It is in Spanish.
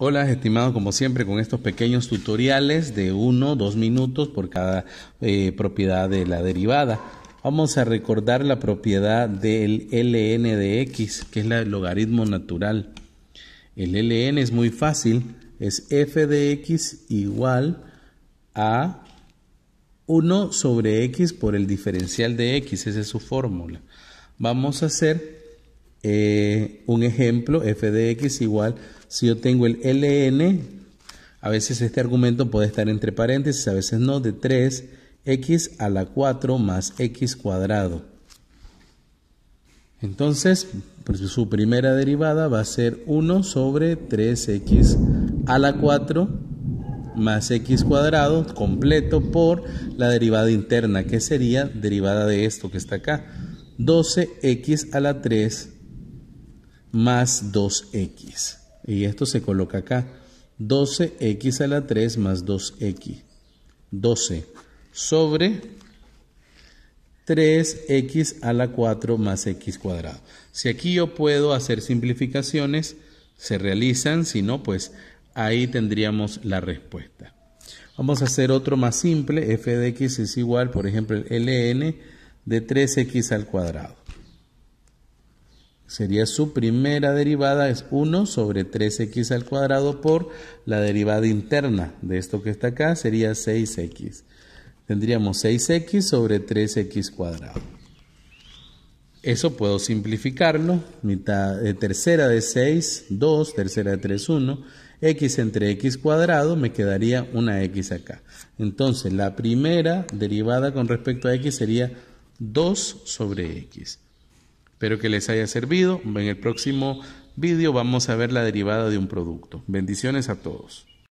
Hola, estimados, como siempre, con estos pequeños tutoriales de 1 2 minutos por cada eh, propiedad de la derivada. Vamos a recordar la propiedad del ln de x, que es el logaritmo natural. El ln es muy fácil, es f de x igual a 1 sobre x por el diferencial de x, esa es su fórmula. Vamos a hacer eh, un ejemplo, f de x igual, si yo tengo el ln, a veces este argumento puede estar entre paréntesis, a veces no, de 3x a la 4 más x cuadrado. Entonces, pues, su primera derivada va a ser 1 sobre 3x a la 4 más x cuadrado completo por la derivada interna, que sería derivada de esto que está acá, 12x a la 3 más 2x. Y esto se coloca acá. 12x a la 3 más 2x. 12 sobre 3x a la 4 más x cuadrado. Si aquí yo puedo hacer simplificaciones, se realizan. Si no, pues ahí tendríamos la respuesta. Vamos a hacer otro más simple. f de x es igual, por ejemplo, el ln de 3x al cuadrado sería su primera derivada es 1 sobre 3x al cuadrado por la derivada interna de esto que está acá sería 6x. Tendríamos 6x sobre 3x cuadrado. Eso puedo simplificarlo, mitad de tercera de 6, 2, tercera de 3, 1, x entre x cuadrado me quedaría una x acá. Entonces la primera derivada con respecto a x sería 2 sobre x. Espero que les haya servido. En el próximo vídeo vamos a ver la derivada de un producto. Bendiciones a todos.